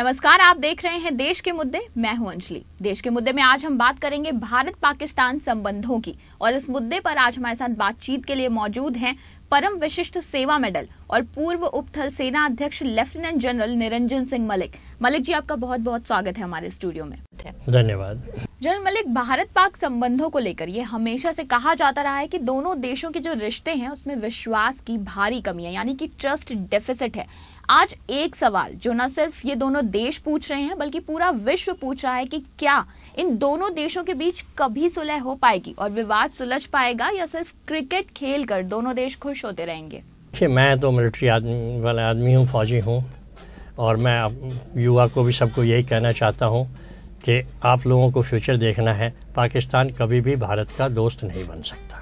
नमस्कार आप देख रहे हैं देश के मुद्दे मैं हूं अंजलि देश के मुद्दे में आज हम बात करेंगे भारत पाकिस्तान संबंधों की और इस मुद्दे पर आज हमारे साथ बातचीत के लिए मौजूद हैं परम विशिष्ट सेवा मेडल और पूर्व उपथल सेना अध्यक्ष लेफ्टिनेंट जनरल निरंजन सिंह मलिक मलिक जी आपका बहुत बहुत स्वागत है हमारे स्टूडियो में धन्यवाद जनरल मलिक भारत पाक संबंधों को लेकर ये हमेशा से कहा जाता रहा है कि दोनों देशों के जो रिश्ते हैं उसमें विश्वास की भारी कमी है यानी कि ट्रस्ट डेफिसिट है आज एक सवाल जो ना सिर्फ ये दोनों देश पूछ रहे हैं बल्कि पूरा विश्व पूछ रहा है कि क्या इन दोनों देशों के बीच कभी सुलह हो पाएगी और विवाद सुलझ पाएगा या सिर्फ क्रिकेट खेल कर दोनों देश खुश होते रहेंगे मैं तो मिलिट्री आदमी वाला आदमी हूँ फौजी हूँ और मैं युवा को भी सबको यही कहना चाहता हूँ कि आप लोगों को फ्यूचर देखना है पाकिस्तान कभी भी भारत का दोस्त नहीं बन सकता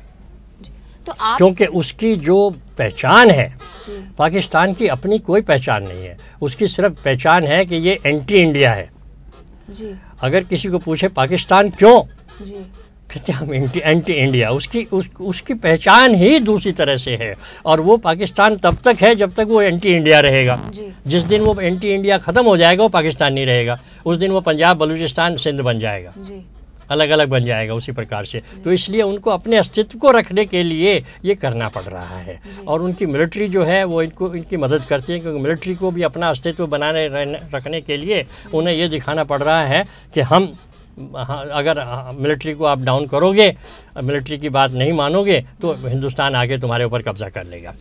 तो आप क्योंकि उसकी जो पहचान है पाकिस्तान की अपनी कोई पहचान नहीं है उसकी सिर्फ पहचान है कि ये एंटी इंडिया है जी। अगर किसी को पूछे पाकिस्तान क्यों कहते हम एंटी एंटी इंडिया उसकी उस, उसकी पहचान ही दूसरी तरह से है और वो पाकिस्तान तब तक है जब तक वो एंटी इंडिया रहेगा जिस दिन वो एंटी इंडिया ख़त्म हो जाएगा वो पाकिस्तान नहीं रहेगा उस दिन वो पंजाब बलूचिस्तान सिंध बन जाएगा अलग अलग बन जाएगा उसी प्रकार से तो इसलिए उनको अपने अस्तित्व को रखने के लिए ये करना पड़ रहा है और उनकी मिलिट्री जो है वो इनको इनकी मदद करती है क्योंकि मिलिट्री को भी अपना अस्तित्व बनाने रखने के लिए उन्हें ये दिखाना पड़ रहा है कि हम हाँ, अगर हाँ, मिलिट्री को आप डाउन करोगे मिलिट्री की बात नहीं मानोगे तो हिंदुस्तान आगे तुम्हारे ऊपर कब्जा कर लेगा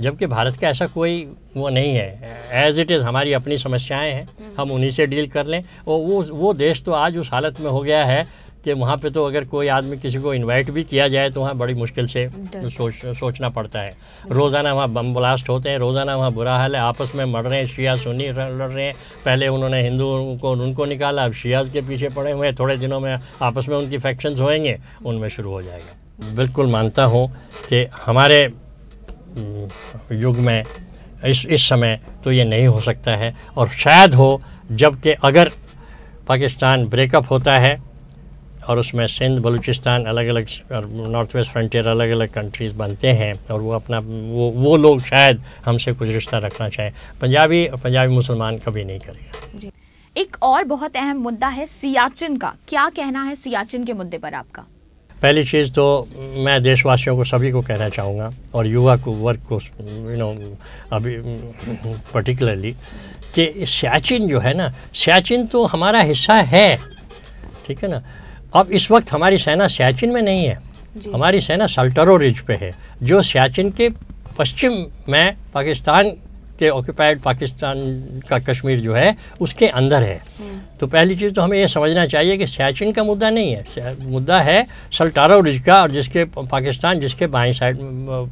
जबकि भारत का ऐसा कोई वो नहीं है एज इट इज़ हमारी अपनी समस्याएं हैं हम्म। हम उन्हीं से डील कर लें और वो वो देश तो आज उस हालत में हो गया है कि वहाँ पे तो अगर कोई आदमी किसी को इनवाइट भी किया जाए तो वहाँ बड़ी मुश्किल से सोच सोचना पड़ता है रोज़ाना वहाँ बम ब्लास्ट होते हैं रोज़ाना वहाँ बुरा हाल है आपस में मर रहे हैं शिया सुनी लड़ रहे हैं पहले उन्होंने हिंदुओं को उनको निकाला अब शियाज के पीछे पड़े हुए हैं थोड़े दिनों में आपस में उनकी फैक्शंस होएंगे उनमें शुरू हो जाएगा बिल्कुल मानता हूँ कि हमारे हम्म, युग में इस इस समय तो ये नहीं हो सकता है और शायद हो जबकि अगर पाकिस्तान ब्रेकअप होता है और उसमें सिंध बलूचिस्तान अलग अलग और नॉर्थ वेस्ट फ्रंटियर अलग अलग कंट्रीज़ बनते हैं और वो अपना वो वो लोग शायद हमसे कुछ रिश्ता रखना चाहें पंजाबी पंजाबी मुसलमान कभी नहीं करेगा जी एक और बहुत अहम मुद्दा है सियाचिन का क्या कहना है सियाचिन के मुद्दे पर आपका पहली चीज़ तो मैं देशवासियों को सभी को कहना चाहूँगा और युवा को वर्ग को यू नो अभी पर्टिकुलरली कि सियाचिन जो है ना सियाचिन तो हमारा हिस्सा है ठीक है ना अब इस वक्त हमारी सेना सियाचिन में नहीं है हमारी सेना सल्टरो रिज पे है जो सियाचिन के पश्चिम में पाकिस्तान के ऑक्यूपाइड पाकिस्तान का कश्मीर जो है उसके अंदर है हम्म। तो पहली चीज़ तो हमें यह समझना चाहिए कि सियाचिन का मुद्दा नहीं है मुद्दा है सल्टारो रिज का और जिसके पाकिस्तान जिसके बाएं साइड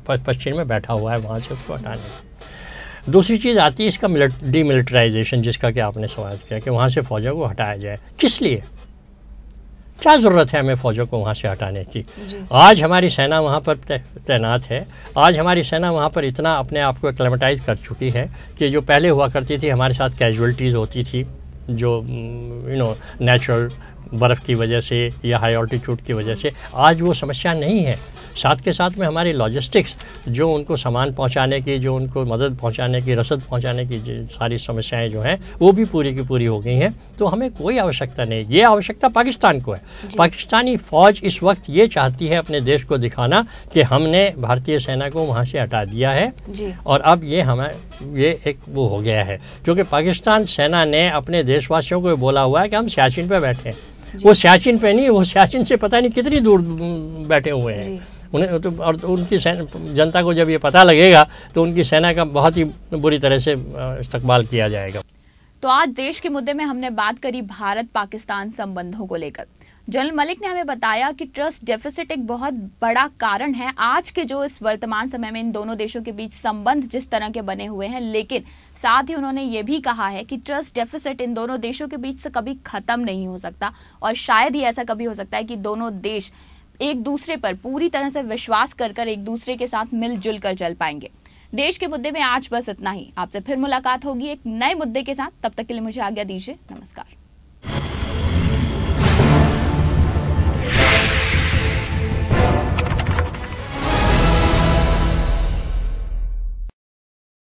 पश्चिम में बैठा हुआ है वहाँ से उसको हटाने दूसरी चीज़ आती है इसका मिलिट्राइजेशन जिसका कि आपने सवाल किया कि वहाँ से फौजों को हटाया जाए किस लिए क्या ज़रूरत है हमें फ़ौजों को वहाँ से हटाने की आज हमारी सेना वहाँ पर तैनात है आज हमारी सेना वहाँ पर इतना अपने आप को एक्लेमेटाइज कर चुकी है कि जो पहले हुआ करती थी हमारे साथ कैजुअलिटीज़ होती थी जो यू नो नेचुरल बर्फ़ की वजह से या हाई ऑल्टीट्यूड की वजह से आज वो समस्या नहीं है साथ के साथ में हमारी लॉजिस्टिक्स जो उनको सामान पहुंचाने की जो उनको मदद पहुंचाने की रसद पहुंचाने की सारी समस्याएं जो हैं वो भी पूरी की पूरी हो गई हैं तो हमें कोई आवश्यकता नहीं ये आवश्यकता पाकिस्तान को है पाकिस्तानी फ़ौज इस वक्त ये चाहती है अपने देश को दिखाना कि हमने भारतीय सेना को वहाँ से हटा दिया है और अब ये हमें ये एक वो हो गया है क्योंकि पाकिस्तान सेना ने अपने देशवासियों को बोला हुआ है कि हम सियाचिन पर बैठे हैं वो सियाचिन नहीं वो सियाचिन से पता नहीं कितनी दूर बैठे हुए हैं उन्हें तो और तो उनकी जनता को जब ये पता लगेगा तो उनकी सेना का बहुत ही बुरी तरह से इस्तकबाल किया जाएगा तो आज देश के मुद्दे में हमने बात करी भारत पाकिस्तान संबंधों को लेकर जनरल मलिक ने हमें बताया कि ट्रस्ट डेफिसिट एक बहुत बड़ा कारण है आज के जो इस वर्तमान समय में इन दोनों देशों के बीच संबंध जिस तरह के बने हुए हैं लेकिन साथ ही उन्होंने ये भी कहा है कि ट्रस्ट डेफिसिट इन दोनों देशों के बीच से कभी खत्म नहीं हो सकता और शायद ही ऐसा कभी हो सकता है कि दोनों देश एक दूसरे पर पूरी तरह से विश्वास कर कर एक दूसरे के साथ मिलजुल कर चल पाएंगे देश के मुद्दे में आज बस इतना ही आपसे फिर मुलाकात होगी एक नए मुद्दे के साथ तब तक के लिए मुझे आज्ञा दीजिए नमस्कार